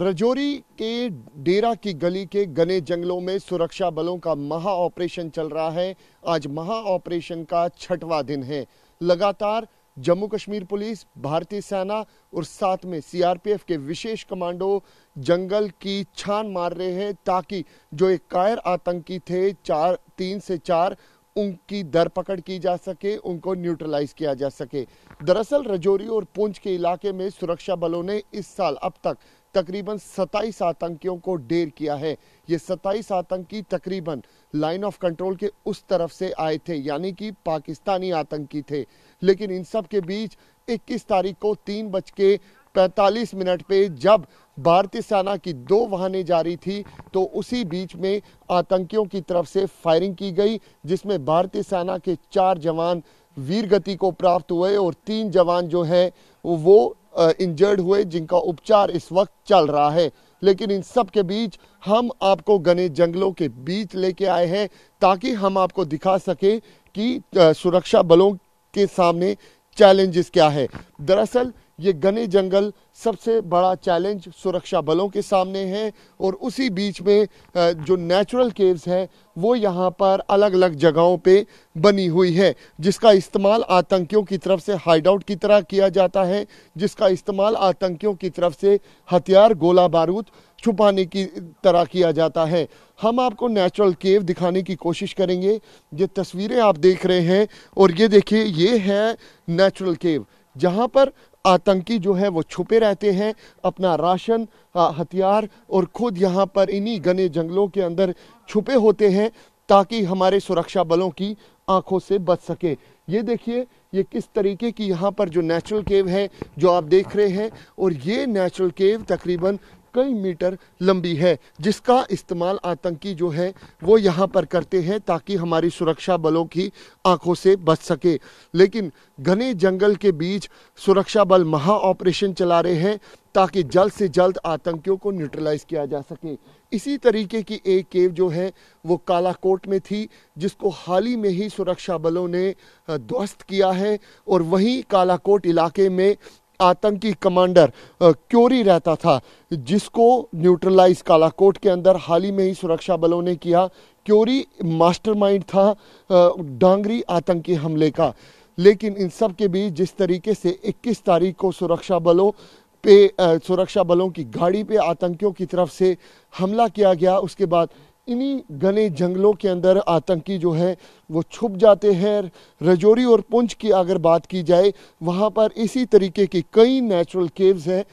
रजौरी के डेरा की गली के गने जंगलों में सुरक्षा बलों का महा ऑपरेशन चल रहा है आज महा ऑपरेशन का छठवां दिन है लगातार जम्मू कश्मीर पुलिस भारतीय सेना और साथ में सीआरपीएफ के विशेष कमांडो जंगल की छान मार रहे हैं ताकि जो एक कायर आतंकी थे चार तीन से चार उनकी पकड़ की जा सके उनको न्यूट्रलाइज किया जा सके दरअसल रजौरी और पुंछ के इलाके में सुरक्षा बलों ने इस साल अब तक तकरीबन 27 आतंकियों को ढेर किया है ये 27 आतंकी तकरीबन लाइन ऑफ कंट्रोल के उस तरफ से आए थे यानी कि पाकिस्तानी आतंकी थे लेकिन इन सब के बीच 21 तारीख को तीन बज के पैंतालीस मिनट पे जब भारतीय सेना की दो वाहनें जा रही थी तो उसी बीच में आतंकियों की तरफ से फायरिंग की गई जिसमें भारतीय सेना के चार जवान वीर गति को प्राप्त हुए और तीन जवान जो है वो इंजर्ड हुए जिनका उपचार इस वक्त चल रहा है लेकिन इन सब के बीच हम आपको घने जंगलों के बीच लेके आए हैं ताकि हम आपको दिखा सकें कि सुरक्षा बलों के सामने चैलेंजेस क्या है दरअसल ये घने जंगल सबसे बड़ा चैलेंज सुरक्षा बलों के सामने है और उसी बीच में जो नेचुरल केव्स हैं वो यहाँ पर अलग अलग जगहों पे बनी हुई है जिसका इस्तेमाल आतंकियों की तरफ से हाइड आउट की तरह किया जाता है जिसका इस्तेमाल आतंकियों की तरफ से हथियार गोला बारूद छुपाने की तरह किया जाता है हम आपको नेचुरल केव दिखाने की कोशिश करेंगे ये तस्वीरें आप देख रहे हैं और ये देखिए ये है नेचुरल केव जहाँ पर आतंकी जो है वो छुपे रहते हैं अपना राशन हथियार और खुद यहाँ पर इन्हीं घने जंगलों के अंदर छुपे होते हैं ताकि हमारे सुरक्षा बलों की आंखों से बच सके ये देखिए ये किस तरीके की यहाँ पर जो नेचुरल केव है जो आप देख रहे हैं और ये नेचुरल केव तकरीबन कई मीटर लंबी है जिसका इस्तेमाल आतंकी जो है वो यहाँ पर करते हैं ताकि हमारी सुरक्षा बलों की आंखों से बच सके लेकिन घने जंगल के बीच सुरक्षा बल महा ऑपरेशन चला रहे हैं ताकि जल्द से जल्द आतंकियों को न्यूट्रलाइज किया जा सके इसी तरीके की एक केव जो है वो कालाकोट में थी जिसको हाल ही में ही सुरक्षा बलों ने ध्वस्त किया है और वहीं कालाकोट इलाके में आतंकी कमांडर क्योरी रहता था जिसको न्यूट्रलाइज कालाकोट के अंदर हाल ही में ही सुरक्षा बलों ने किया क्योरी मास्टरमाइंड था डांगरी आतंकी हमले का लेकिन इन सब के बीच जिस तरीके से 21 तारीख को सुरक्षा बलों पे सुरक्षा बलों की गाड़ी पे आतंकियों की तरफ से हमला किया गया उसके बाद इन्हीं घने जंगलों के अंदर आतंकी जो है वो छुप जाते हैं रजौरी और पुंछ की अगर बात की जाए वहाँ पर इसी तरीके की कई नेचुरल केव्स हैं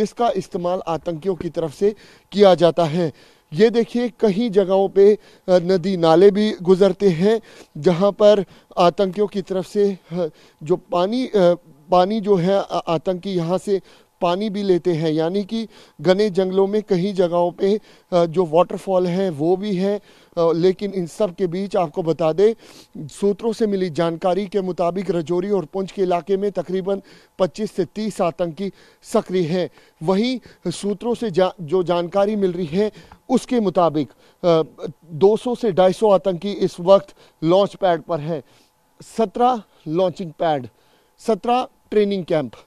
जिसका इस्तेमाल आतंकियों की तरफ से किया जाता है ये देखिए कई जगहों पे नदी नाले भी गुजरते हैं जहाँ पर आतंकियों की तरफ से जो पानी पानी जो है आतंकी यहाँ से पानी भी लेते हैं यानी कि घने जंगलों में कहीं जगहों पे जो वाटरफॉल हैं वो भी हैं लेकिन इन सब के बीच आपको बता दें सूत्रों से मिली जानकारी के मुताबिक रजौरी और पुंछ के इलाके में तकरीबन 25 से 30 आतंकी सक्रिय हैं वहीं सूत्रों से जा, जो जानकारी मिल रही है उसके मुताबिक 200 से 250 आतंकी इस वक्त लॉन्च पैड पर हैं 17 लॉन्चिंग पैड 17 ट्रेनिंग कैंप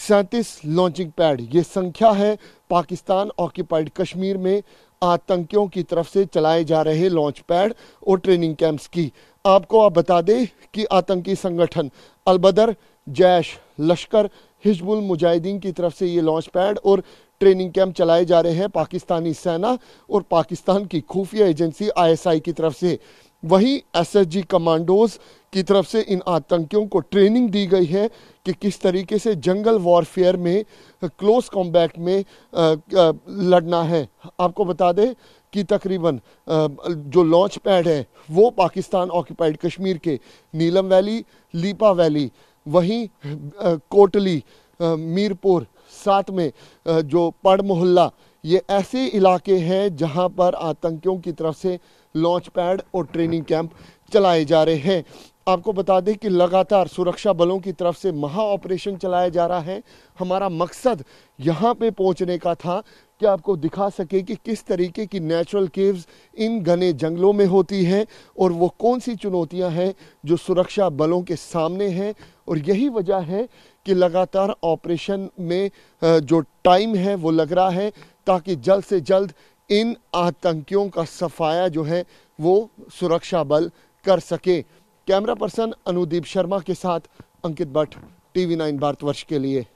सैंतीस लॉन्चिंग पैड ये संख्या है पाकिस्तान ऑक्यूपाइड कश्मीर में आतंकियों की तरफ से चलाए जा रहे लॉन्च पैड और ट्रेनिंग कैंप्स की आपको आप बता दें कि आतंकी संगठन अलबदर जैश लश्कर हिजबुल मुजाहिदीन की तरफ से ये लॉन्च पैड और ट्रेनिंग कैंप चलाए जा रहे हैं पाकिस्तानी सेना और पाकिस्तान की खुफिया एजेंसी आईएसआई की तरफ से वहीं एसएसजी कमांडोज की तरफ से इन आतंकियों को ट्रेनिंग दी गई है कि किस तरीके से जंगल वॉरफेयर में क्लोज कॉम्बैट में लड़ना है आपको बता दें कि तकरीबन जो लॉन्च पैड है वो पाकिस्तान ऑक्यूपाइड कश्मीर के नीलम वैली लीपा वैली वहीं कोटली मीरपुर साथ में जो पड़ मोहल्ला ये ऐसे इलाके हैं जहां पर आतंकियों की तरफ से लॉन्च पैड और ट्रेनिंग कैंप चलाए जा रहे हैं आपको बता दें कि लगातार सुरक्षा बलों की तरफ से महा ऑपरेशन चलाया जा रहा है हमारा मकसद यहाँ पे पहुँचने का था कि आपको दिखा सके कि किस तरीके की नेचुरल केव्स इन घने जंगलों में होती हैं और वो कौन सी चुनौतियां हैं जो सुरक्षा बलों के सामने हैं और यही वजह है कि लगातार ऑपरेशन में जो टाइम है वो लग रहा है ताकि जल्द से जल्द इन आतंकियों का सफाया जो है वो सुरक्षा बल कर सके कैमरा पर्सन अनुदीप शर्मा के साथ अंकित भट्ट टीवी नाइन भारतवर्ष के लिए